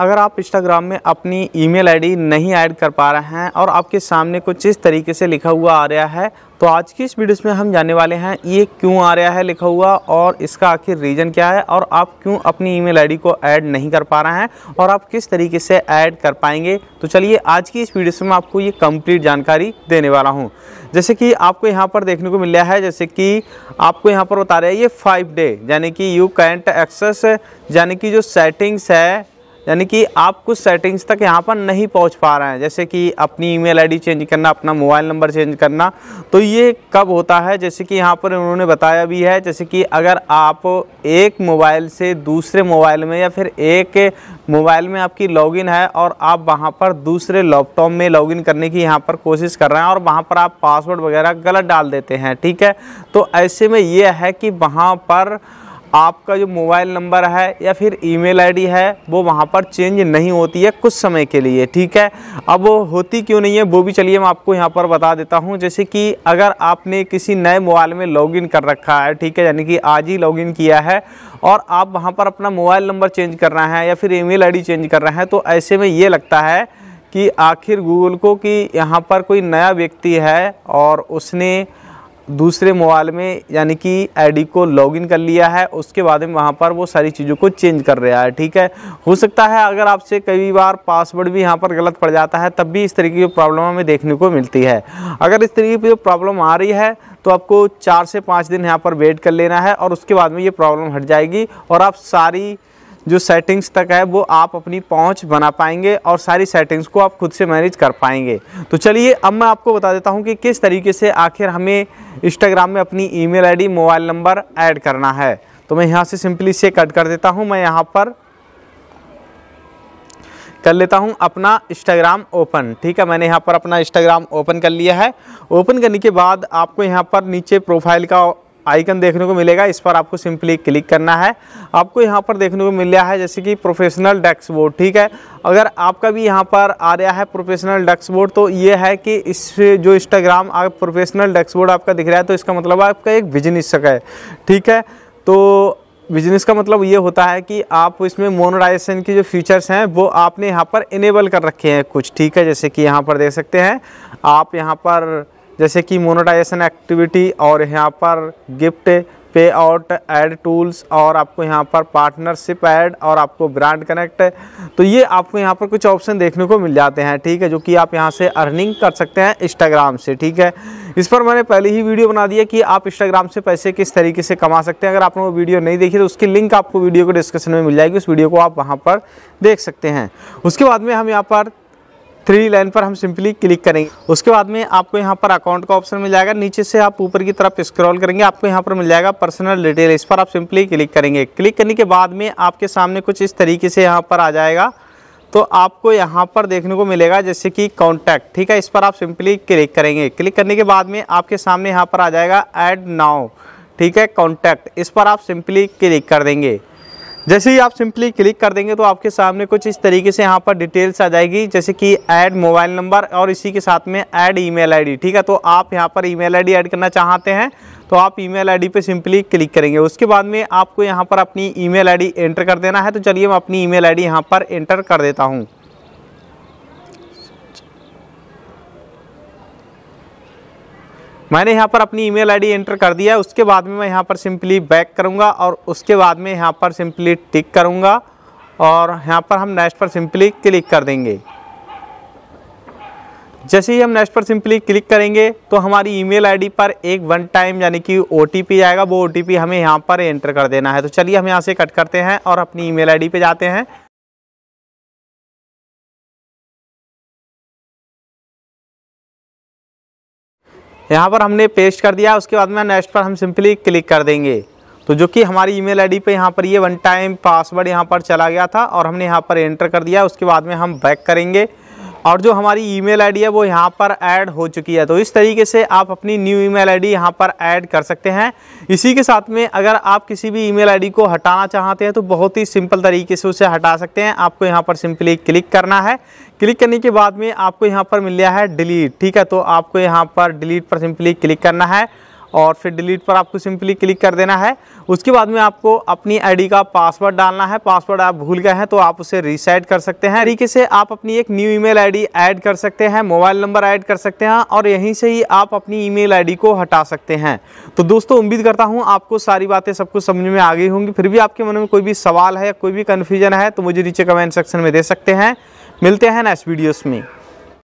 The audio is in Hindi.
अगर आप इंस्टाग्राम में अपनी ईमेल आईडी नहीं ऐड कर पा रहे हैं और आपके सामने कुछ इस तरीके से लिखा हुआ आ रहा है तो आज की इस वीडियो में हम जानने वाले हैं ये क्यों आ रहा है लिखा हुआ और इसका आखिर रीज़न क्या है और आप क्यों अपनी ईमेल आईडी को ऐड नहीं कर पा रहे हैं और आप किस तरीके से ऐड कर पाएंगे तो चलिए आज की इस वीडियो में आपको ये कंप्लीट जानकारी देने वाला हूँ जैसे कि आपको यहाँ पर देखने को मिल रहा है जैसे कि आपको यहाँ पर बता रहे हैं ये फाइव डे यानी कि यू कैंट एक्सेस यानी कि जो सेटिंग्स है यानी कि आप कुछ सेटिंग्स तक यहाँ पर नहीं पहुँच पा रहे हैं जैसे कि अपनी ईमेल आईडी चेंज करना अपना मोबाइल नंबर चेंज करना तो ये कब होता है जैसे कि यहाँ पर उन्होंने बताया भी है जैसे कि अगर आप एक मोबाइल से दूसरे मोबाइल में या फिर एक मोबाइल में आपकी लॉगिन है और आप वहाँ पर दूसरे लैपटॉप में लॉगिन करने की यहाँ पर कोशिश कर रहे हैं और वहाँ पर आप पासवर्ड वगैरह गलत डाल देते हैं ठीक है तो ऐसे में यह है कि वहाँ पर आपका जो मोबाइल नंबर है या फिर ईमेल आईडी है वो वहाँ पर चेंज नहीं होती है कुछ समय के लिए ठीक है अब वो होती क्यों नहीं है वो भी चलिए मैं आपको यहाँ पर बता देता हूँ जैसे कि अगर आपने किसी नए मोबाइल में लॉगिन कर रखा है ठीक है यानी कि आज ही लॉगिन किया है और आप वहाँ पर अपना मोबाइल नंबर चेंज कर रहे हैं या फिर ई मेल चेंज कर रहे हैं तो ऐसे में ये लगता है कि आखिर गूगल को कि यहाँ पर कोई नया व्यक्ति है और उसने दूसरे मोबाइल में यानी कि आईडी को लॉगिन कर लिया है उसके बाद में वहाँ पर वो सारी चीज़ों को चेंज कर रहा है ठीक है हो सकता है अगर आपसे कई बार पासवर्ड भी यहाँ पर गलत पड़ जाता है तब भी इस तरीके की प्रॉब्लम हमें देखने को मिलती है अगर इस तरीके की प्रॉब्लम आ रही है तो आपको चार से पाँच दिन यहाँ पर वेट कर लेना है और उसके बाद में ये प्रॉब्लम हट जाएगी और आप सारी जो सेटिंग्स तक है वो आप अपनी पहुंच बना पाएंगे और सारी सेटिंग्स को आप खुद से मैनेज कर पाएंगे तो चलिए अब मैं आपको बता देता हूं कि किस तरीके से आखिर हमें इंस्टाग्राम में अपनी email ID mobile number add करना है तो मैं यहाँ से सिंपली से कट कर देता हूँ मैं यहाँ पर कर लेता हूं अपना इंस्टाग्राम ओपन ठीक है मैंने यहाँ पर अपना इंस्टाग्राम ओपन कर लिया है ओपन करने के बाद आपको यहाँ पर नीचे प्रोफाइल का आइकन देखने को मिलेगा इस पर आपको सिंपली क्लिक करना है आपको यहाँ पर देखने को मिल रहा है जैसे कि प्रोफेशनल बोर्ड ठीक है अगर आपका भी यहाँ पर आ रहा है प्रोफेशनल बोर्ड तो ये है कि इस जो इंस्टाग्राम प्रोफेशनल बोर्ड आपका दिख रहा है तो इसका मतलब आपका एक बिजनेस है ठीक है तो बिजनेस का मतलब ये होता है कि आप इसमें मोनोराइजेशन के जो फीचर्स हैं वो आपने यहाँ पर इनेबल कर रखे हैं कुछ ठीक है जैसे कि यहाँ पर देख सकते हैं आप यहाँ पर जैसे कि मोनोटाइजेशन एक्टिविटी और यहाँ पर गिफ्ट पे आउट एड टूल्स और आपको यहाँ पर पार्टनरशिप ऐड और आपको ब्रांड कनेक्ट तो ये आपको यहाँ पर कुछ ऑप्शन देखने को मिल जाते हैं ठीक है जो कि आप यहाँ से अर्निंग कर सकते हैं इंस्टाग्राम से ठीक है इस पर मैंने पहले ही वीडियो बना दिया कि आप इंस्टाग्राम से पैसे किस तरीके से कमा सकते हैं अगर आपने वो वीडियो नहीं देखी तो उसकी लिंक आपको वीडियो को डिस्क्रिप्शन में मिल जाएगी उस वीडियो को आप वहाँ पर देख सकते हैं उसके बाद में हम यहाँ पर थ्री लाइन पर हम सिंपली क्लिक करेंगे उसके बाद में आपको यहाँ पर अकाउंट का ऑप्शन मिल जाएगा नीचे से आप ऊपर की तरफ स्क्रॉल करेंगे आपको यहाँ पर मिल जाएगा पर्सनल डिटेल इस पर आप सिंपली क्लिक करेंगे क्लिक करने के बाद में आपके सामने कुछ इस तरीके से यहाँ पर आ जाएगा तो आपको यहाँ पर देखने को मिलेगा जैसे कि कॉन्टैक्ट ठीक है इस पर आप सिंपली क्लिक करेंगे क्लिक करने के बाद में आपके सामने यहाँ पर आ जाएगा एड नाउ ठीक है कॉन्टैक्ट इस पर आप सिंपली क्लिक कर देंगे जैसे ही आप सिंपली क्लिक कर देंगे तो आपके सामने कुछ इस तरीके से यहाँ पर डिटेल्स आ जाएगी जैसे कि ऐड मोबाइल नंबर और इसी के साथ में ऐड ईमेल आईडी ठीक है तो आप यहाँ पर ईमेल आईडी ऐड करना चाहते हैं तो आप ईमेल आईडी पे सिंपली क्लिक करेंगे उसके बाद में आपको यहाँ पर अपनी ईमेल आईडी एंटर कर देना है तो चलिए मैं अपनी ई मेल यहाँ पर एंटर कर देता हूँ मैंने यहाँ पर अपनी ईमेल आईडी एंटर कर दिया है उसके बाद में मैं यहाँ पर सिंपली बैक करूँगा और उसके बाद में यहाँ पर सिंपली टिक करूँगा और यहाँ पर हम नेक्स्ट पर सिंपली क्लिक कर देंगे जैसे ही हम नेक्स्ट पर सिंपली क्लिक करेंगे तो हमारी ईमेल आईडी पर एक वन टाइम यानी कि ओ आएगा वो ओ हमें यहाँ पर एंटर कर देना है तो चलिए हम यहाँ से कट करते हैं और अपनी ई मेल पे जाते हैं यहाँ पर हमने पेस्ट कर दिया उसके बाद में नेक्स्ट पर हम सिंपली क्लिक कर देंगे तो जो कि हमारी ईमेल आईडी पे यहाँ पर ये वन टाइम पासवर्ड यहाँ पर चला गया था और हमने यहाँ पर एंटर कर दिया उसके बाद में हम बैक करेंगे और जो हमारी ईमेल आईडी है वो यहाँ पर ऐड हो चुकी है तो इस तरीके से आप अपनी न्यू ईमेल आईडी यहाँ पर ऐड कर सकते हैं इसी के साथ में अगर आप किसी भी ईमेल आईडी को हटाना चाहते हैं तो बहुत ही सिंपल तरीके से उसे हटा सकते हैं आपको यहाँ पर सिंपली क्लिक करना है क्लिक करने के बाद में आपको यहाँ पर मिल गया है डिलीट ठीक है तो आपको यहाँ पर डिलीट पर सिंपली क्लिक करना है और फिर डिलीट पर आपको सिंपली क्लिक कर देना है उसके बाद में आपको अपनी आईडी का पासवर्ड डालना है पासवर्ड आप भूल गए हैं तो आप उसे रीसेट कर सकते हैं तरीके से आप अपनी एक न्यू ईमेल आईडी ऐड कर सकते हैं मोबाइल नंबर ऐड कर सकते हैं और यहीं से ही आप अपनी ईमेल आईडी को हटा सकते हैं तो दोस्तों उम्मीद करता हूँ आपको सारी बातें सब कुछ समझ में आ गई होंगी फिर भी आपके मन में कोई भी सवाल है या कोई भी कन्फ्यूजन है तो मुझे नीचे कमेंट सेक्शन में दे सकते हैं मिलते हैं नेक्स्ट वीडियोज़ में